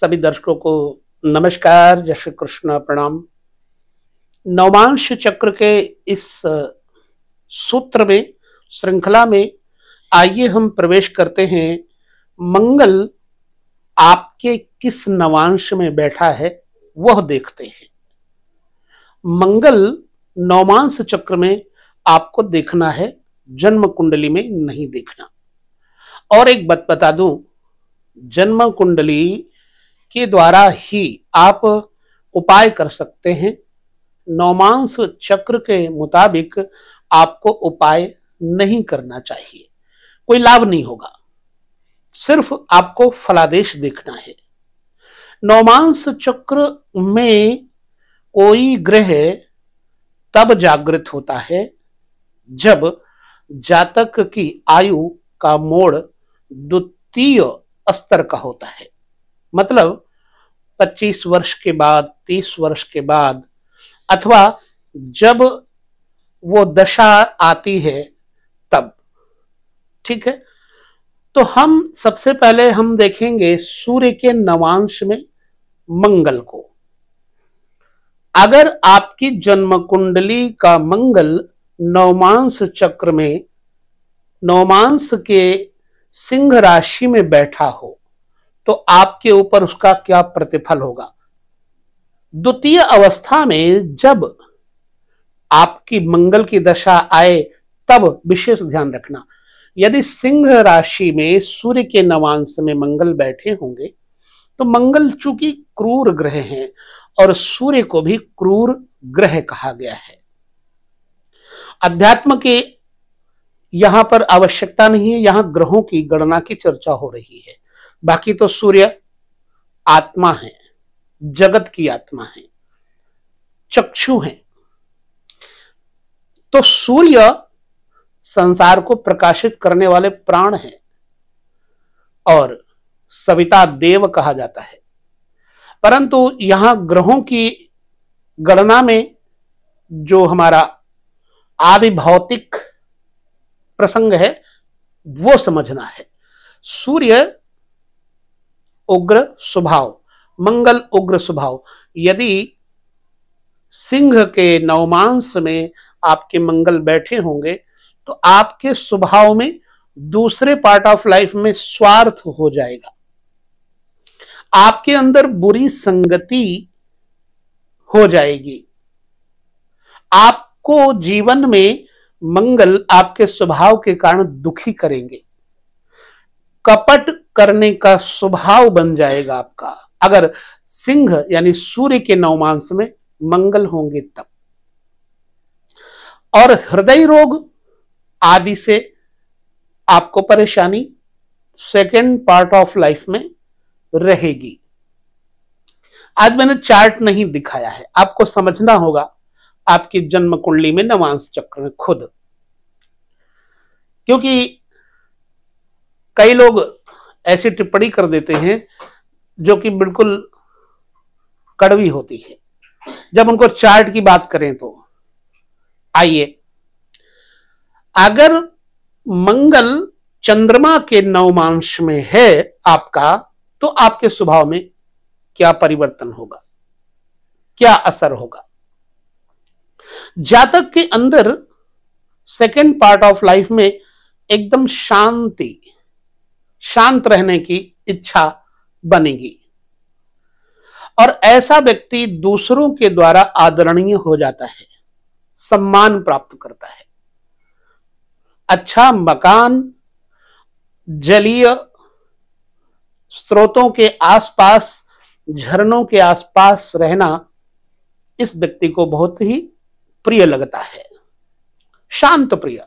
सभी दर्शकों को नमस्कार जय श्री कृष्ण प्रणाम नवमांश चक्र के इस सूत्र में श्रृंखला में आइए हम प्रवेश करते हैं मंगल आपके किस नवांश में बैठा है वह देखते हैं मंगल नवमांश चक्र में आपको देखना है जन्म कुंडली में नहीं देखना और एक बात बता दूं जन्म कुंडली के द्वारा ही आप उपाय कर सकते हैं नौमांस चक्र के मुताबिक आपको उपाय नहीं करना चाहिए कोई लाभ नहीं होगा सिर्फ आपको फलादेश देखना है नौमांस चक्र में कोई ग्रह तब जागृत होता है जब जातक की आयु का मोड़ द्वितीय स्तर का होता है मतलब 25 वर्ष के बाद 30 वर्ष के बाद अथवा जब वो दशा आती है तब ठीक है तो हम सबसे पहले हम देखेंगे सूर्य के नवांश में मंगल को अगर आपकी जन्म कुंडली का मंगल नवमांस चक्र में नवमांस के सिंह राशि में बैठा हो तो आपके ऊपर उसका क्या प्रतिफल होगा द्वितीय अवस्था में जब आपकी मंगल की दशा आए तब विशेष ध्यान रखना यदि सिंह राशि में सूर्य के नवांश में मंगल बैठे होंगे तो मंगल चूंकि क्रूर ग्रह हैं और सूर्य को भी क्रूर ग्रह कहा गया है अध्यात्म के यहां पर आवश्यकता नहीं है यहां ग्रहों की गणना की चर्चा हो रही है बाकी तो सूर्य आत्मा है जगत की आत्मा है चक्षु है तो सूर्य संसार को प्रकाशित करने वाले प्राण है और सविता देव कहा जाता है परंतु यहां ग्रहों की गणना में जो हमारा आदि भौतिक प्रसंग है वो समझना है सूर्य उग्र स्वभाव मंगल उग्र स्वभाव यदि सिंह के नवमांस में आपके मंगल बैठे होंगे तो आपके स्वभाव में दूसरे पार्ट ऑफ लाइफ में स्वार्थ हो जाएगा आपके अंदर बुरी संगति हो जाएगी आपको जीवन में मंगल आपके स्वभाव के कारण दुखी करेंगे कपट करने का स्वभाव बन जाएगा आपका अगर सिंह यानी सूर्य के नवमांस में मंगल होंगे तब और हृदय रोग आदि से आपको परेशानी सेकेंड पार्ट ऑफ लाइफ में रहेगी आज मैंने चार्ट नहीं दिखाया है आपको समझना होगा आपकी जन्म कुंडली में नवांश चक्र खुद क्योंकि कई लोग ऐसी टिप्पणी कर देते हैं जो कि बिल्कुल कड़वी होती है जब उनको चार्ट की बात करें तो आइए अगर मंगल चंद्रमा के नवमांश में है आपका तो आपके स्वभाव में क्या परिवर्तन होगा क्या असर होगा जातक के अंदर सेकेंड पार्ट ऑफ लाइफ में एकदम शांति शांत रहने की इच्छा बनेगी और ऐसा व्यक्ति दूसरों के द्वारा आदरणीय हो जाता है सम्मान प्राप्त करता है अच्छा मकान जलीय स्रोतों के आसपास झरनों के आसपास रहना इस व्यक्ति को बहुत ही प्रिय लगता है शांत प्रिय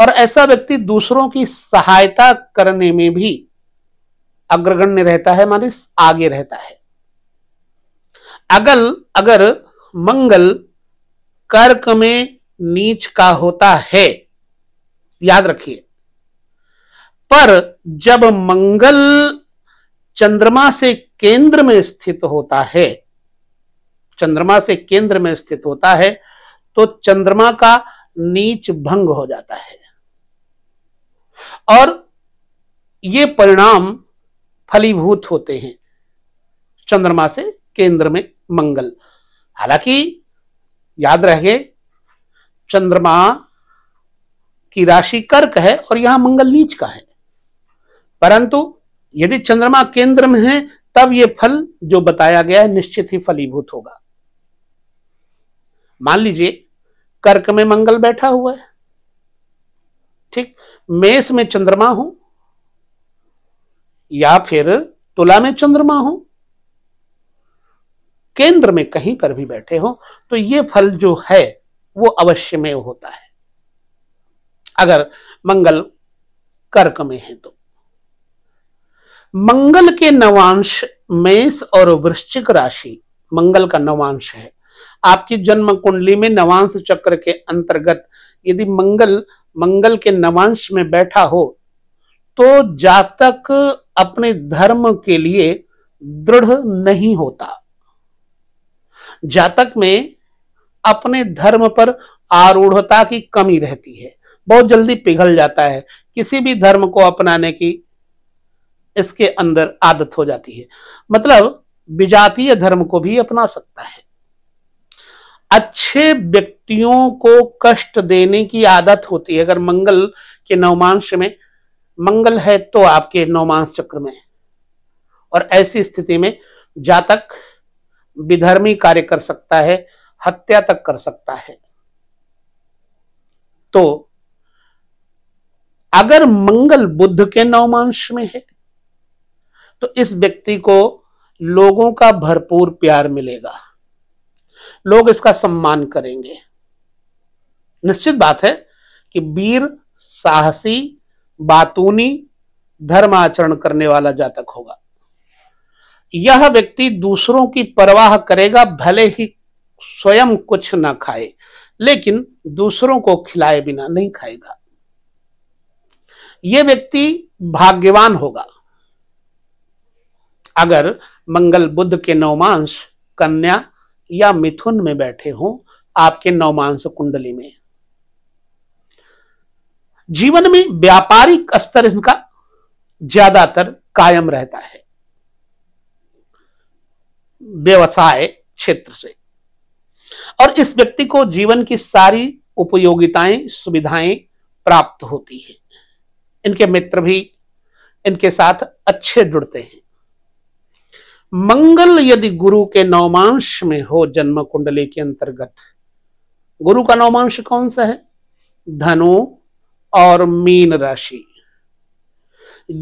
और ऐसा व्यक्ति दूसरों की सहायता करने में भी अग्रगण्य रहता है माने आगे रहता है अगल अगर मंगल कर्क में नीच का होता है याद रखिए पर जब मंगल चंद्रमा से केंद्र में स्थित होता है चंद्रमा से केंद्र में स्थित होता है तो चंद्रमा का नीच भंग हो जाता है और ये परिणाम फलीभूत होते हैं चंद्रमा से केंद्र में मंगल हालांकि याद रहे चंद्रमा की राशि कर्क है और यहां मंगल नीच का है परंतु यदि चंद्रमा केंद्र में है तब ये फल जो बताया गया है निश्चित ही फलीभूत होगा मान लीजिए कर्क में मंगल बैठा हुआ है ठीक मेष में चंद्रमा हो या फिर तुला में चंद्रमा हो केंद्र में कहीं पर भी बैठे हो तो ये फल जो है वो अवश्य में होता है अगर मंगल कर्क में है तो मंगल के नवांश मेष और वृश्चिक राशि मंगल का नवांश है आपकी जन्म कुंडली में नवांश चक्र के अंतर्गत यदि मंगल मंगल के नवांश में बैठा हो तो जातक अपने धर्म के लिए दृढ़ नहीं होता जातक में अपने धर्म पर आरूढ़ता की कमी रहती है बहुत जल्दी पिघल जाता है किसी भी धर्म को अपनाने की इसके अंदर आदत हो जाती है मतलब विजातीय धर्म को भी अपना सकता है अच्छे व्यक्तियों को कष्ट देने की आदत होती है अगर मंगल के नवमांश में मंगल है तो आपके नवमांश चक्र में और ऐसी स्थिति में जातक विधर्मी कार्य कर सकता है हत्या तक कर सकता है तो अगर मंगल बुद्ध के नवमांश में है तो इस व्यक्ति को लोगों का भरपूर प्यार मिलेगा लोग इसका सम्मान करेंगे निश्चित बात है कि वीर साहसी बातूनी धर्म आचरण करने वाला जातक होगा यह व्यक्ति दूसरों की परवाह करेगा भले ही स्वयं कुछ ना खाए लेकिन दूसरों को खिलाए बिना नहीं खाएगा यह व्यक्ति भाग्यवान होगा अगर मंगल बुद्ध के नवमांश कन्या या मिथुन में बैठे हों आपके नवमांस कुंडली में जीवन में व्यापारिक स्तर इनका ज्यादातर कायम रहता है व्यवसाय क्षेत्र से और इस व्यक्ति को जीवन की सारी उपयोगिताएं सुविधाएं प्राप्त होती हैं इनके मित्र भी इनके साथ अच्छे जुड़ते हैं मंगल यदि गुरु के नवमांश में हो जन्म कुंडली के अंतर्गत गुरु का नवमांश कौन सा है धनु और मीन राशि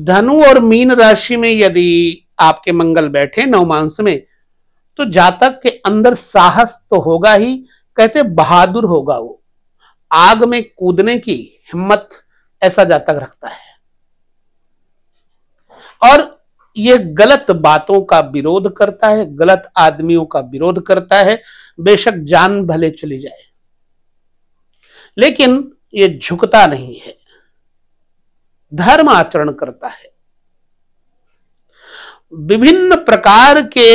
धनु और मीन राशि में यदि आपके मंगल बैठे नवमांश में तो जातक के अंदर साहस तो होगा ही कहते बहादुर होगा वो आग में कूदने की हिम्मत ऐसा जातक रखता है और ये गलत बातों का विरोध करता है गलत आदमियों का विरोध करता है बेशक जान भले चली जाए लेकिन ये झुकता नहीं है धर्म आचरण करता है विभिन्न प्रकार के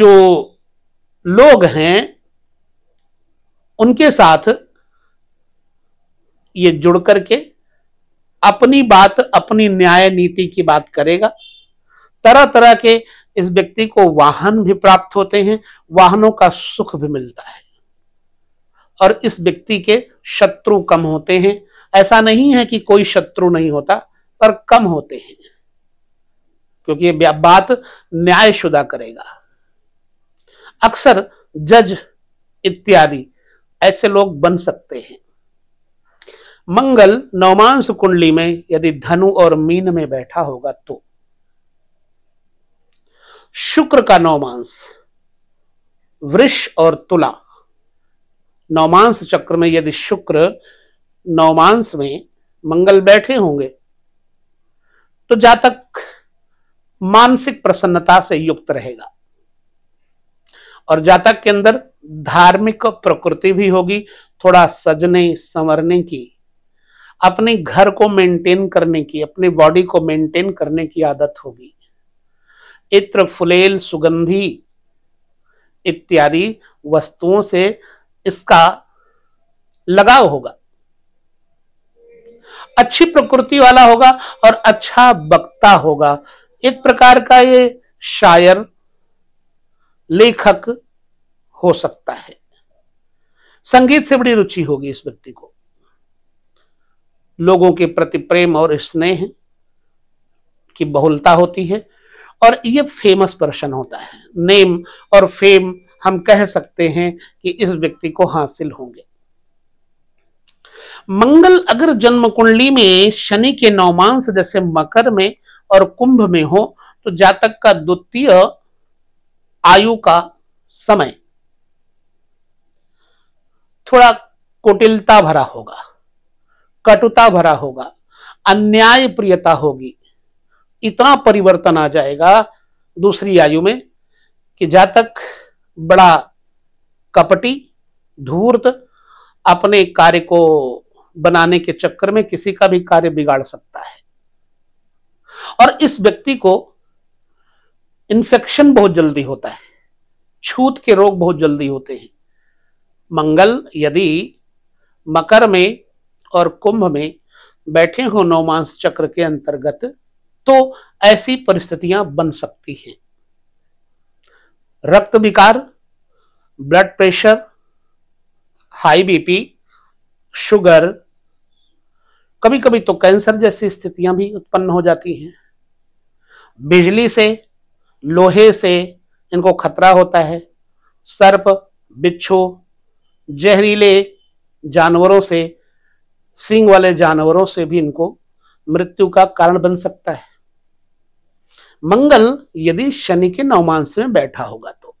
जो लोग हैं उनके साथ ये जुड़ करके अपनी बात अपनी न्याय नीति की बात करेगा तरह तरह के इस व्यक्ति को वाहन भी प्राप्त होते हैं वाहनों का सुख भी मिलता है और इस व्यक्ति के शत्रु कम होते हैं ऐसा नहीं है कि कोई शत्रु नहीं होता पर कम होते हैं क्योंकि ये बात न्यायशुदा करेगा अक्सर जज इत्यादि ऐसे लोग बन सकते हैं मंगल नवमांश कुंडली में यदि धनु और मीन में बैठा होगा तो शुक्र का नवमांश वृष और तुला नवमांश चक्र में यदि शुक्र नवमांश में मंगल बैठे होंगे तो जातक मानसिक प्रसन्नता से युक्त रहेगा और जातक के अंदर धार्मिक प्रकृति भी होगी थोड़ा सजने संवरने की अपने घर को मेंटेन करने की अपने बॉडी को मेंटेन करने की आदत होगी इत्र फुलेल सुगंधी इत्यादि वस्तुओं से इसका लगाव होगा अच्छी प्रकृति वाला होगा और अच्छा वक्ता होगा एक प्रकार का ये शायर लेखक हो सकता है संगीत से बड़ी रुचि होगी इस व्यक्ति को लोगों के प्रति प्रेम और स्नेह की बहुलता होती है और ये फेमस पर्सन होता है नेम और फेम हम कह सकते हैं कि इस व्यक्ति को हासिल होंगे मंगल अगर जन्म कुंडली में शनि के नवमांश जैसे मकर में और कुंभ में हो तो जातक का द्वितीय आयु का समय थोड़ा कुटिलता भरा होगा कटुता भरा होगा अन्याय प्रियता होगी इतना परिवर्तन आ जाएगा दूसरी आयु में कि जातक बड़ा कपटी धूर्त अपने कार्य को बनाने के चक्कर में किसी का भी कार्य बिगाड़ सकता है और इस व्यक्ति को इन्फेक्शन बहुत जल्दी होता है छूत के रोग बहुत जल्दी होते हैं मंगल यदि मकर में और कुंभ में बैठे हो नौमांस चक्र के अंतर्गत तो ऐसी परिस्थितियां बन सकती हैं रक्त विकार blood pressure high BP sugar कभी कभी तो कैंसर जैसी स्थितियां भी उत्पन्न हो जाती हैं बिजली से लोहे से इनको खतरा होता है सर्प बिच्छू जहरीले जानवरों से सिंह वाले जानवरों से भी इनको मृत्यु का कारण बन सकता है मंगल यदि शनि के नवमांश में बैठा होगा तो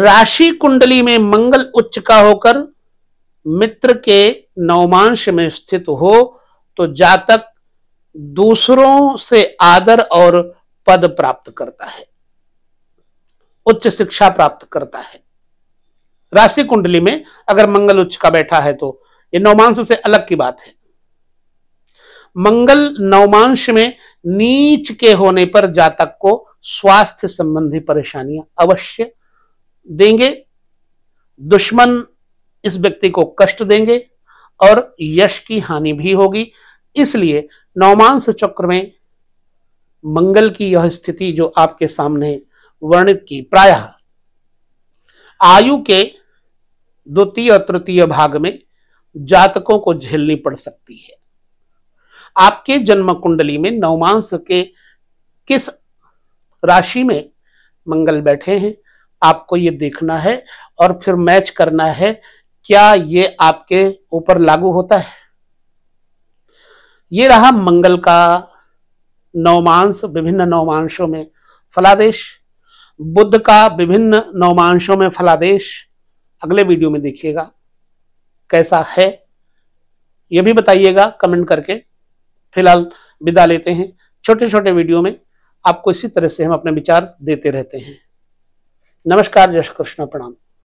राशि कुंडली में मंगल उच्च का होकर मित्र के नवमांश में स्थित हो तो जातक दूसरों से आदर और पद प्राप्त करता है उच्च शिक्षा प्राप्त करता है राशि कुंडली में अगर मंगल उच्च का बैठा है तो ये नवमांश से अलग की बात है मंगल नवमांश में नीच के होने पर जातक को स्वास्थ्य संबंधी परेशानियां अवश्य देंगे दुश्मन इस व्यक्ति को कष्ट देंगे और यश की हानि भी होगी इसलिए नवमांश चक्र में मंगल की यह स्थिति जो आपके सामने वर्णित की प्रायः आयु के द्वितीय और तृतीय भाग में जातकों को झेलनी पड़ सकती है आपके जन्म कुंडली में नवमांस के किस राशि में मंगल बैठे हैं आपको ये देखना है और फिर मैच करना है क्या ये आपके ऊपर लागू होता है ये रहा मंगल का नवमांश विभिन्न नवमांशों में फलादेश बुद्ध का विभिन्न नवमांशों में फलादेश अगले वीडियो में देखिएगा कैसा है यह भी बताइएगा कमेंट करके फिलहाल विदा लेते हैं छोटे छोटे वीडियो में आपको इसी तरह से हम अपने विचार देते रहते हैं नमस्कार जय कृष्ण प्रणाम